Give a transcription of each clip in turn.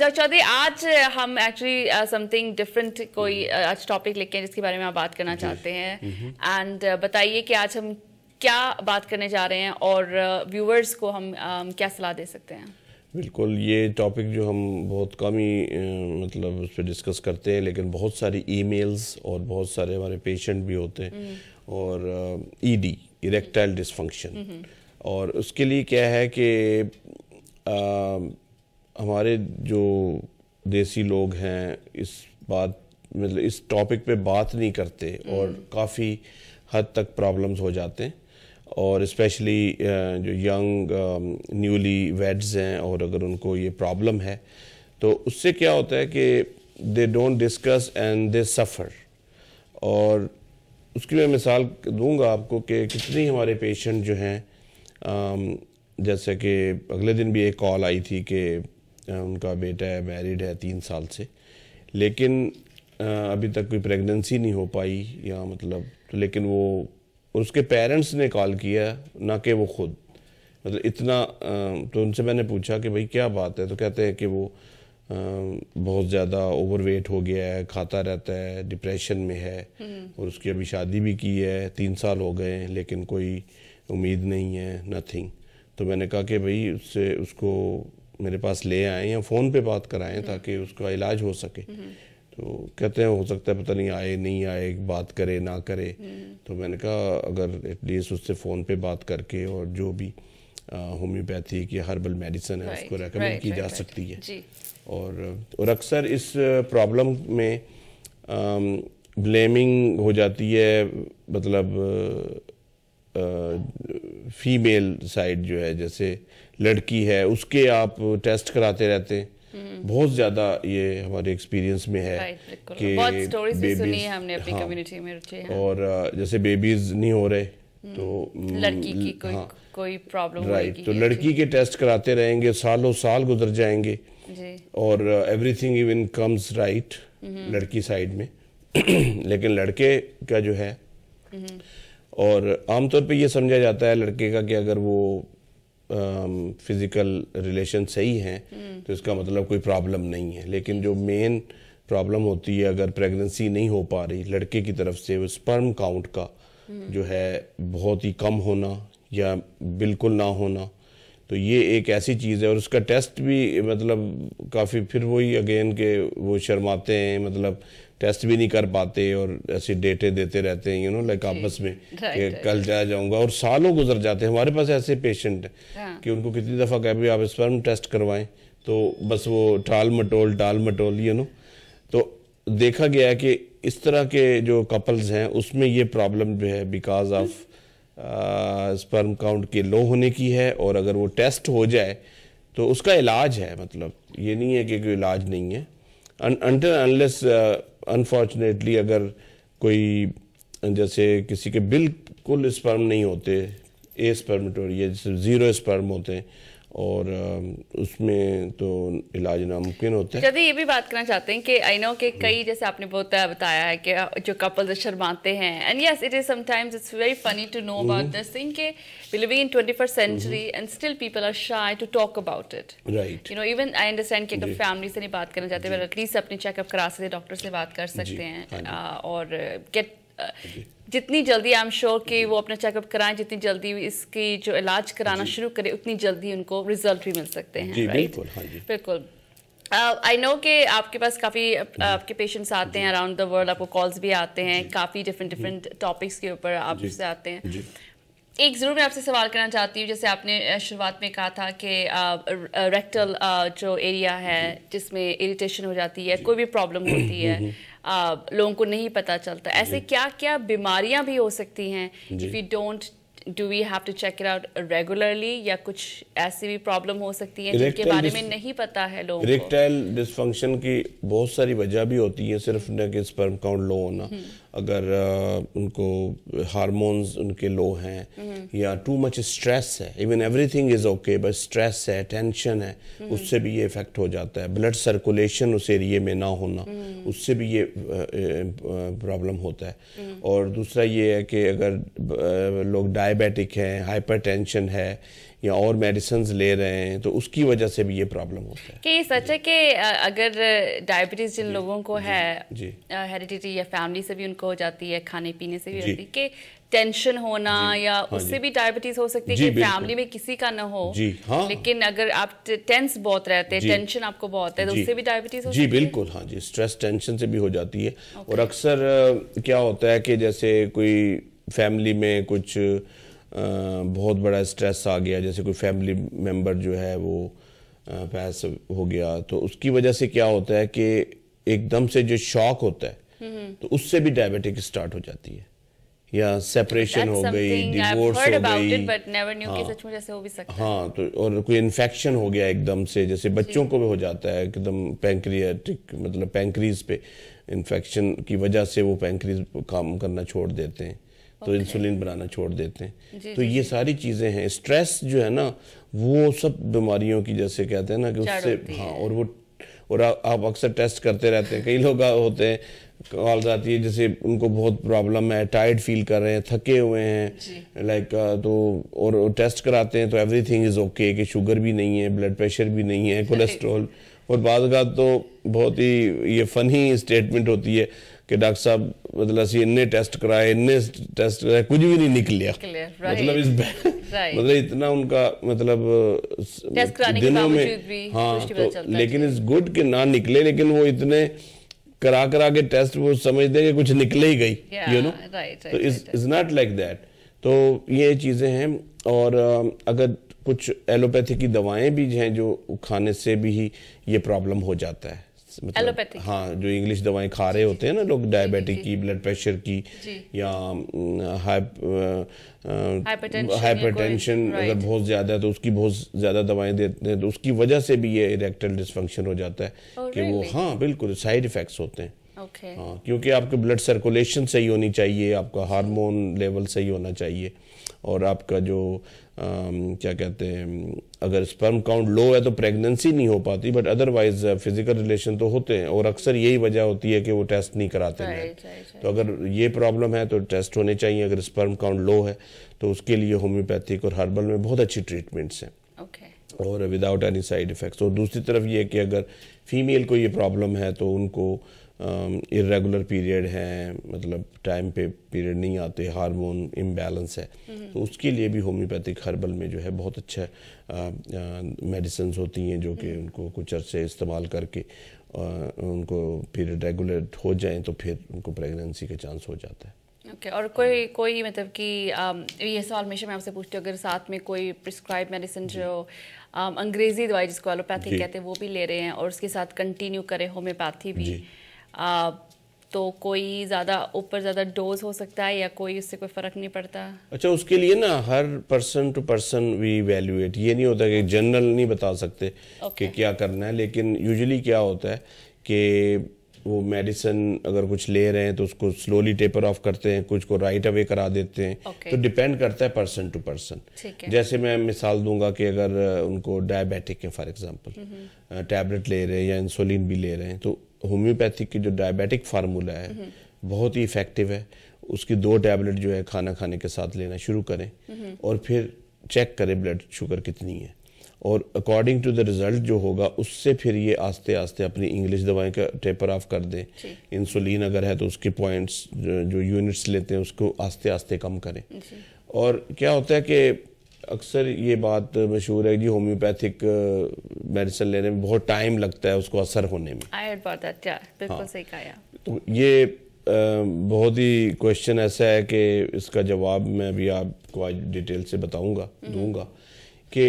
चौधरी आज हम actually something different कोई हम्म। uh, आज टॉपिक लेके जिसके बारे में आप बात करना चाहते हैं एंड हम्म। uh, बताइए कि आज हम क्या बात करने जा रहे हैं और व्यूवर्स uh, को हम uh, क्या सलाह दे सकते हैं बिल्कुल ये टॉपिक जो हम बहुत कम ही uh, मतलब उस पर डिस्कस करते हैं लेकिन बहुत सारी ईमेल्स और बहुत सारे हमारे पेशेंट भी होते हैं हम्म। और ईडी इरेक्टाइल डिसफंक्शन और उसके लिए क्या है कि uh, हमारे जो देसी लोग हैं इस बात मतलब इस टॉपिक पे बात नहीं करते और हम्म। काफ़ी हद तक प्रॉब्लम्स हो जाते हैं और स्पेशली जो यंग न्यूली वेड्स हैं और अगर उनको ये प्रॉब्लम है तो उससे क्या होता है कि they don't discuss and they suffer और उसकी मैं मिसाल दूंगा आपको कि कितनी हमारे पेशेंट जो हैं जैसे कि अगले दिन भी एक कॉल आई थी कि उनका बेटा है मैरिड है तीन साल से लेकिन अभी तक कोई प्रेगनेंसी नहीं हो पाई या मतलब तो लेकिन वो उसके पेरेंट्स ने कॉल किया ना कि वो खुद मतलब इतना तो उनसे मैंने पूछा कि भाई क्या बात है तो कहते हैं कि वो बहुत ज़्यादा ओवरवेट हो गया है खाता रहता है डिप्रेशन में है हम्म। और उसकी अभी शादी भी की है तीन साल हो गए हैं लेकिन कोई उम्मीद नहीं है नथिंग तो मैंने कहा कि भाई उससे उसको मेरे पास ले आएँ या फ़ोन पे बात कराएं हम्म। ताकि उसका इलाज हो सके हम्म। तो कहते हैं हो सकता है पता नहीं आए नहीं आए बात करे ना करे हम्म। तो मैंने कहा अगर एटलीस्ट उससे फ़ोन पे बात करके और जो भी होम्योपैथिक या हर्बल मेडिसिन है उसको रेकमेंड की जा सकती है और और अक्सर इस प्रॉब्लम में ब्लेमिंग हो जाती है मतलब फीमेल साइड जो है जैसे लड़की है उसके आप टेस्ट कराते रहते हैं बहुत ज्यादा ये हमारे एक्सपीरियंस में है कि बेबीज हमने अपनी हाँ, कम्युनिटी में रुचि और जैसे बेबीज नहीं हो रहे हम्म। तो हम्म, लड़की की कोई हाँ, कोई प्रॉब्लम राइट तो लड़की के टेस्ट कराते रहेंगे सालों साल गुजर जाएंगे और एवरीथिंग इवन कम्स राइट लड़की साइड में लेकिन लड़के का जो है हम्म। और आमतौर पे ये समझा जाता है लड़के का कि अगर वो फिज़िकल um, रिलेशन सही हैं तो इसका मतलब कोई प्रॉब्लम नहीं है लेकिन जो मेन प्रॉब्लम होती है अगर प्रेगनेंसी नहीं हो पा रही लड़के की तरफ से वो स्पर्म काउंट का जो है बहुत ही कम होना या बिल्कुल ना होना तो ये एक ऐसी चीज़ है और उसका टेस्ट भी मतलब काफ़ी फिर वही अगेन के वो शर्माते हैं मतलब टेस्ट भी नहीं कर पाते और ऐसे डेटे देते रहते हैं यू नो लाइक आपस में कि कल जाया जाऊंगा और सालों गुजर जाते हैं हमारे पास ऐसे पेशेंट हैं हाँ। कि उनको कितनी दफ़ा कह भी आप स्पर्म टेस्ट करवाएं तो बस वो टाल मटोल टाल मटोल यू नो तो देखा गया है कि इस तरह के जो कपल्स हैं उसमें ये प्रॉब्लम जो है बिकॉज ऑफ स्पर्म काउंट के लो होने की है और अगर वो टेस्ट हो जाए तो उसका इलाज है मतलब ये नहीं है कि कोई इलाज नहीं है अनलेस अनफॉर्चुनेटली अगर कोई जैसे किसी के बिल्कुल स्पर्म नहीं होते ए स्पर्मेटोरिया जैसे ज़ीरो स्पर्म होते हैं और उसमें तो इलाज नामुमकिन होता है ये भी बात करना चाहते हैं कि आई नो के कई हम्म। जैसे आपने बहुत बताया है कि जो कपल शर्माते हैं and yes it is sometimes it's very funny to know about this thing के believing in twenty first century and still people are shy to talk about it right you know even I understand कि अगर family से नहीं बात करना चाहते at least अपने checkup करा सकते डॉक्टर से बात कर सकते हैं हाँ और गेट जितनी जल्दी आई एम श्योर कि वो अपना चेकअप कराएं जितनी जल्दी इसकी जो इलाज कराना शुरू करें उतनी जल्दी उनको रिजल्ट भी मिल सकते हैं बिल्कुल आई हाँ नो uh, कि आपके पास काफ़ी आपके पेशेंट्स आते हैं अराउंड द वर्ल्ड आपको कॉल्स भी आते हैं काफ़ी डिफरेंट डिफरेंट टॉपिक्स के ऊपर आपसे आते हैं एक ज़रूर मैं आपसे सवाल करना चाहती हूँ जैसे आपने शुरुआत में कहा था कि रेक्टल जो एरिया है जिसमें इरिटेशन हो जाती है कोई भी प्रॉब्लम होती है लोगों को नहीं पता चलता ऐसे क्या क्या बीमारियाँ भी हो सकती हैं if you don't do we have to check it out regularly या कुछ ऐसी भी प्रॉब्लम हो सकती है जिनके बारे में नहीं पता है लोगों रेक्टाइल डिसफंक्शन की बहुत सारी वजह भी होती है सिर्फ न कि स्पर्म काउंट लो होना हम्म। अगर उनको हारमोन्स उनके लो हैं हम्म। या टू मच स्ट्रेस है इवन एवरीथिंग इज़ ओके बस स्ट्रेस है टेंशन है हम्म। उससे भी ये इफेक्ट हो जाता है ब्लड सर्कुलेशन उस एरिए में ना होना हम्म। उससे भी ये प्रॉब्लम होता है और दूसरा ये है कि अगर लोग डायबिटिक हैं हाइपर है या और मेडिसिन ले रहे हैं तो उसकी वजह से भी ये प्रॉब्लम होता है कि सच है कि अगर डायबिटीज़ जिन लोगों को जी, है जी हेरिडिटी या फैमिली से भी उनको हो जाती है खाने पीने से भी होती है कि टेंशन होना या हाँ उससे भी डायबिटीज हो सकती है कि फैमिली में किसी का ना हो जी हाँ लेकिन अगर आप टेंस बहुत रहते हैं टेंशन आपको बहुत है तो उससे भी डायबिटीज हो जी बिल्कुल हाँ जी स्ट्रेस टेंशन से भी हो जाती है और अक्सर क्या होता है कि जैसे कोई फैमिली में कुछ बहुत बड़ा स्ट्रेस आ गया जैसे कोई फैमिली मेम्बर जो है वो पैस हो गया तो उसकी वजह से क्या होता है कि एकदम से जो शॉक होता है हम्म। तो उससे भी डायबिटिक स्टार्ट हो जाती है या सेपरेशन हो गई डिवोर्स हो गई हाँ, हाँ तो और कोई इन्फेक्शन हो गया एकदम से जैसे बच्चों को भी हो जाता है एकदम पैंक्रियाटिक मतलब पैंक्रीज पे इन्फेक्शन की वजह से वो पैंक्रीज काम करना छोड़ देते हैं तो okay. इंसुलिन बनाना छोड़ देते हैं जी, तो जी, ये सारी चीज़ें हैं स्ट्रेस जो है ना वो सब बीमारियों की जैसे कहते हैं ना कि उससे हाँ और वो और आ, आप अक्सर टेस्ट करते रहते हैं कई लोग होते हैं कॉल आती है जैसे उनको बहुत प्रॉब्लम है टायर्ड फील कर रहे हैं थके हुए हैं लाइक तो और टेस्ट कराते हैं तो एवरीथिंग इज़ ओके कि शुगर भी नहीं है ब्लड प्रेशर भी नहीं है कोलेस्ट्रॉल और बाद तो बहुत ही ये फ़नी स्टेटमेंट होती है कि डॉक्टर साहब मतलब अस इन्ने टेस्ट कराए इन्ने टेस्ट कराए कुछ भी नहीं निकलिया मतलब इस मतलब इतना उनका मतलब दिनों में हाँ तो लेकिन इस गुड के ना निकले लेकिन वो इतने करा करा के टेस्ट वो समझते हैं कि कुछ निकले ही गई यू नो तो इज नॉट लाइक दैट तो ये चीज़ें हैं और अगर कुछ एलोपैथी की दवाएं भी हैं जो खाने से भी ही ये प्रॉब्लम हो जाता है मतलब हाँ जो इंग्लिश दवाएं खा रहे होते हैं ना लोग डायबिटिक की ब्लड प्रेशर की या हाइपरटेंशन uh, uh, अगर बहुत ज़्यादा है तो उसकी बहुत ज़्यादा दवाएं देते हैं तो उसकी वजह से भी ये इरेक्टल डिसफंक्शन हो जाता है oh, कि वो हाँ बिल्कुल साइड इफ़ेक्ट्स होते हैं okay. हाँ क्योंकि आपके ब्लड सर्कुलेशन सही होनी चाहिए आपका हार्मोन लेवल सही होना चाहिए और आपका जो आ, क्या कहते हैं अगर स्पर्म काउंट लो है तो प्रेगनेंसी नहीं हो पाती बट अदरवाइज फिजिकल रिलेशन तो होते हैं और अक्सर यही वजह होती है कि वो टेस्ट नहीं कराते हैं तो अगर ये प्रॉब्लम है तो टेस्ट होने चाहिए अगर स्पर्म काउंट लो है तो उसके लिए होम्योपैथिक और हर्बल में बहुत अच्छी ट्रीटमेंट्स हैं और विदाउट एनी साइड इफ़ेक्ट्स और दूसरी तरफ ये कि अगर फीमेल को ये प्रॉब्लम है तो उनको इरेगुलर पीरियड हैं मतलब टाइम पे पीरियड नहीं आते हार्मोन इम्बैलेंस है हम्म। तो उसके लिए भी होम्योपैथिक हर्बल में जो है बहुत अच्छा मेडिसिन uh, uh, होती हैं जो कि हम्म। उनको कुछ अरसे इस्तेमाल करके आ, uh, उनको फिर रेगुलेट हो जाए तो फिर उनको प्रेगनेंसी का चांस हो जाता है ओके okay, और कोई कोई मतलब कि um, ये सवाल हमेशा मैं आपसे पूछती हूँ अगर साथ में कोई प्रिस्क्राइब मेडिसिन जो um, अंग्रेजी दवाई जिसको एलोपैथी कहते हैं वो भी ले रहे हैं और उसके साथ कंटिन्यू करें होम्योपैथी भी तो कोई ज़्यादा ऊपर ज़्यादा डोज हो सकता है या कोई उससे कोई फ़र्क नहीं पड़ता अच्छा उसके लिए ना हर person to person we evaluate ये नहीं होता कि जनरल नहीं बता सकते okay. कि क्या करना है लेकिन यूजुअली क्या होता है कि वो मेडिसिन अगर कुछ ले रहे हैं तो उसको स्लोली टेपर ऑफ करते हैं कुछ को राइट अवे करा देते हैं okay. तो डिपेंड करता है पर्सन टू पर्सन जैसे मैं मिसाल दूंगा कि अगर उनको डायबिटिक है फॉर एग्जांपल टैबलेट ले रहे हैं या इंसुलिन भी ले रहे हैं तो होम्योपैथिक की जो डायबिटिक फार्मूला है हम्म। बहुत ही इफेक्टिव है उसकी दो टैबलेट जो है खाना खाने के साथ लेना शुरू करें हम्म। और फिर चेक करें ब्लड शुगर कितनी है और अकॉर्डिंग टू द रिजल्ट जो होगा उससे फिर ये आस्ते आस्ते अपनी इंग्लिश दवाएं का टेपर ऑफ कर दें इंसुलिन अगर है तो उसके पॉइंट्स जो यूनिट्स लेते हैं उसको आस्ते आस्ते कम करें और क्या होता है कि अक्सर ये बात मशहूर है जी होम्योपैथिक मेडिसिन लेने में बहुत टाइम लगता है उसको असर होने में आई बहुत अच्छा बिल्कुल हाँ। सही कहा तो ये बहुत ही क्वेश्चन ऐसा है कि इसका जवाब मैं अभी आपको आज डिटेल से बताऊंगा हम्म। दूंगा कि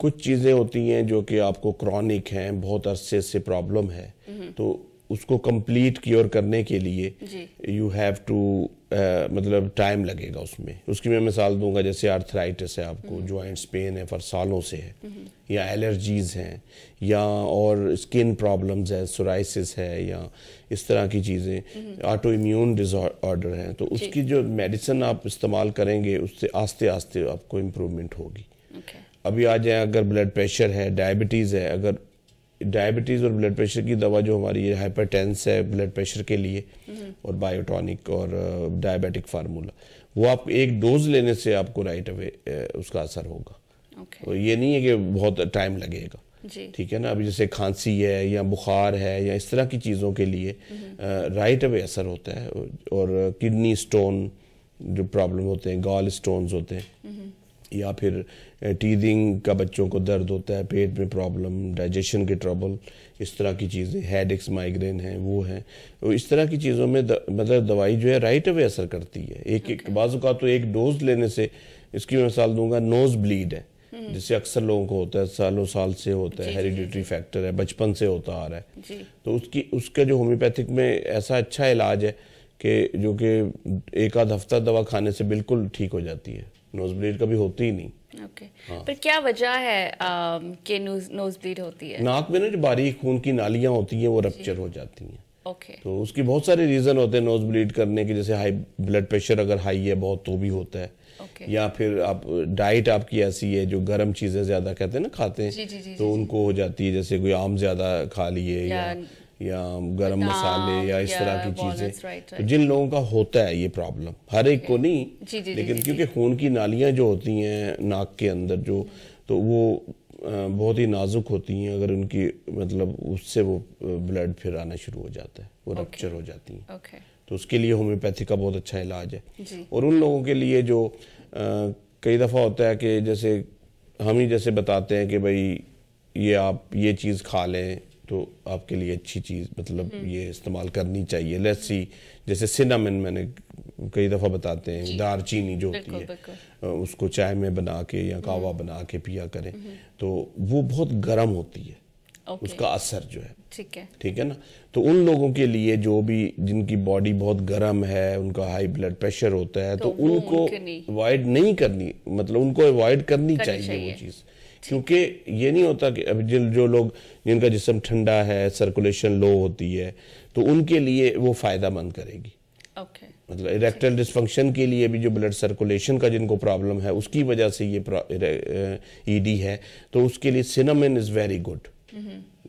कुछ चीज़ें होती हैं जो कि आपको क्रॉनिक हैं बहुत अरसे से प्रॉब्लम है हम्म। तो उसको कंप्लीट क्योर करने के लिए यू हैव टू मतलब टाइम लगेगा उसमें उसकी मैं मिसाल दूंगा जैसे आर्थराइटिस है आपको जॉइंट्स हम्म। पेन है फर सालों से है हम्म। या एलर्जीज़ हैं या और स्किन प्रॉब्लम्स है सोराइसिस है या इस तरह की चीज़ें ऑटो इम्यून डिसऑर्डर हैं तो उसकी जो मेडिसिन आप इस्तेमाल करेंगे उससे आस्ते आस्ते आपको इम्प्रूवमेंट होगी अभी आ जाए अगर ब्लड प्रेशर है डायबिटीज़ है अगर डायबिटीज़ और ब्लड प्रेशर की दवा जो हमारी है हाइपरटेंस है ब्लड प्रेशर के लिए और बायोटॉनिक और डायबिटिक फार्मूला वो आप एक डोज लेने से आपको राइट अवे उसका असर होगा okay. तो ये नहीं है कि बहुत टाइम लगेगा ठीक है ना अभी जैसे खांसी है या बुखार है या इस तरह की चीज़ों के लिए राइट अवे असर होता है और किडनी स्टोन जो प्रॉब्लम होते हैं गॉल स्टोन होते हैं या फिर टीदिंग का बच्चों को दर्द होता है पेट में प्रॉब्लम डाइजेशन के ट्रबल इस तरह की चीज़ें हेड एक्स माइग्रेन है वो है तो इस तरह की चीज़ों में द, मतलब दवाई जो है राइट अवे असर करती है एक okay. एक बाजू का तो एक डोज लेने से इसकी मैं मिसाल दूंगा नोज़ ब्लीड है हम्म। जिससे अक्सर लोगों को होता है सालों साल से होता है हेरिडिटरी फैक्टर है बचपन से होता आ रहा है तो उसकी उसका जो होम्योपैथिक में ऐसा अच्छा इलाज है कि जो कि एक आध हफ्ता दवा खाने से बिल्कुल ठीक हो जाती है नोज ब्लीड कभी होती ही नहीं हाँ। पर क्या वजह है um, कि नोज ब्लीड होती है नाक में ना जो बारीक खून की नालियाँ होती हैं वो रपच्चर हो जाती हैं ओके तो उसकी बहुत सारे रीज़न होते हैं नोज ब्लीड करने के जैसे हाई ब्लड प्रेशर अगर हाई है बहुत तो भी होता है Okay. या फिर आप डाइट आपकी ऐसी है जो गर्म चीजें ज्यादा कहते हैं ना खाते हैं जी, जी, जी, तो उनको हो जाती है जैसे कोई आम ज्यादा खा लिए या, या या गरम मसाले या इस तरह की चीजें तो जिन लोगों का होता है ये प्रॉब्लम हर एक को नहीं जी, जी, लेकिन क्योंकि खून की नालियां जो होती हैं नाक के अंदर जो तो वो बहुत ही नाजुक होती हैं अगर उनकी मतलब उससे वो ब्लड फिर आना शुरू हो जाता है वो रक्चर हो जाती हैं तो उसके लिए होम्योपैथी का बहुत अच्छा इलाज है और उन लोगों के लिए जो कई दफ़ा होता है कि जैसे हम ही जैसे बताते हैं कि भाई ये आप ये चीज़ खा लें तो आपके लिए अच्छी चीज़ मतलब हम्म। ये इस्तेमाल करनी चाहिए लस्सी जैसे सिनामिन मैंने कई दफ़ा बताते हैं दार चीनी जो होती है उसको चाय में बना के या हम्म। कावा बना के पिया करें हम्म। तो वो बहुत गर्म होती है Okay. उसका असर जो है ठीक है ठीक है ना तो उन लोगों के लिए जो भी जिनकी बॉडी बहुत गर्म है उनका हाई ब्लड प्रेशर होता है तो, तो उनको अवॉइड नहीं करनी मतलब उनको अवॉइड करनी, करनी चाहिए, चाहिए वो चीज़ क्योंकि ये नहीं होता कि अब जिन जो लोग जिनका जिसम ठंडा है सर्कुलेशन लो होती है तो उनके लिए वो फ़ायदा मंद करेगी okay. मतलब इरेक्टल डिस्फंक्शन के लिए भी जो ब्लड सर्कुलेशन का जिनको प्रॉब्लम है उसकी वजह से ये ईडी e है तो उसके लिए सिनामिन इज़ वेरी गुड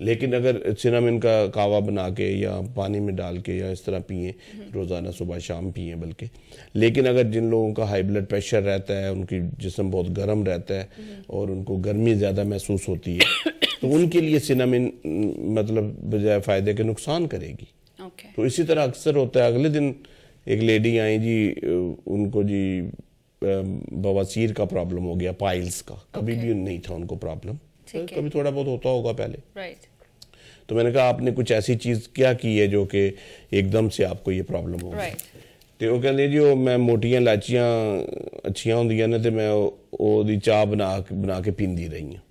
लेकिन अगर सिनामिन का कावा बना के या पानी में डाल के या इस तरह पिए रोज़ाना सुबह शाम पिए बल्कि लेकिन अगर जिन लोगों का हाई ब्लड प्रेशर रहता है उनकी जिसम बहुत गर्म रहता है और उनको गर्मी ज़्यादा महसूस होती है तो उनके लिए सिनामिन मतलब बजाय फ़ायदे के नुकसान करेगी okay. तो इसी तरह अक्सर होता है अगले दिन एक लेडी आई जी उनको जी बवासीर का प्रॉब्लम हो गया पाइल्स का okay. कभी भी नहीं था उनको प्रॉब्लम कभी थोड़ा बहुत होता होगा पहले right. तो मैंने कहा आपने कुछ ऐसी चीज़ क्या की है जो कि एकदम से आपको ये प्रॉब्लम हो तो वो ਉਹ जी ਜੀ मैं ਮੈਂ ਮੋਟੀਆਂ ਲਾਚੀਆਂ होंगे ने तो मैं चाह बना बना के ਕੇ रही हूँ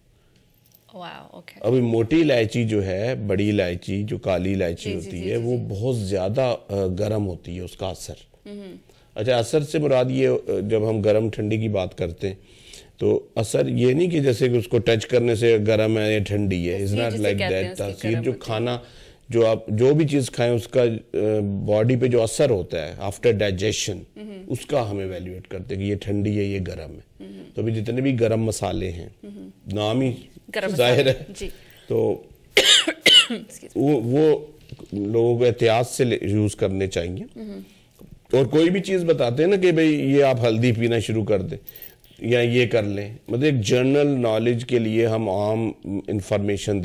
Wow, okay. अभी मोटी इलायची जो है बड़ी इलायची जो काली इलायची होती जी, है जी, वो जी. बहुत ज़्यादा गर्म होती है उसका असर हम्म। अच्छा असर से मुराद ये जब हम गर्म ठंडी की बात करते हैं तो असर ये नहीं कि जैसे कि उसको टच करने से गर्म है या ठंडी है इज नॉट लाइक दैट तासीर जो खाना जो आप जो भी चीज़ खाएं उसका बॉडी पे जो असर होता है आफ्टर डाइजेशन उसका हम एवेल्यूएट करते हैं कि ये ठंडी है ये गर्म है तो अभी जितने भी गर्म मसाले हैं नाम ही जाहिर है तो वो वो लोगों को एहतियात से यूज़ करने चाहिए और कोई भी चीज़ बताते हैं ना कि भाई ये आप हल्दी पीना शुरू कर दें या ये कर लें मतलब एक जनरल नॉलेज के लिए हम आम इंफॉर्मेशन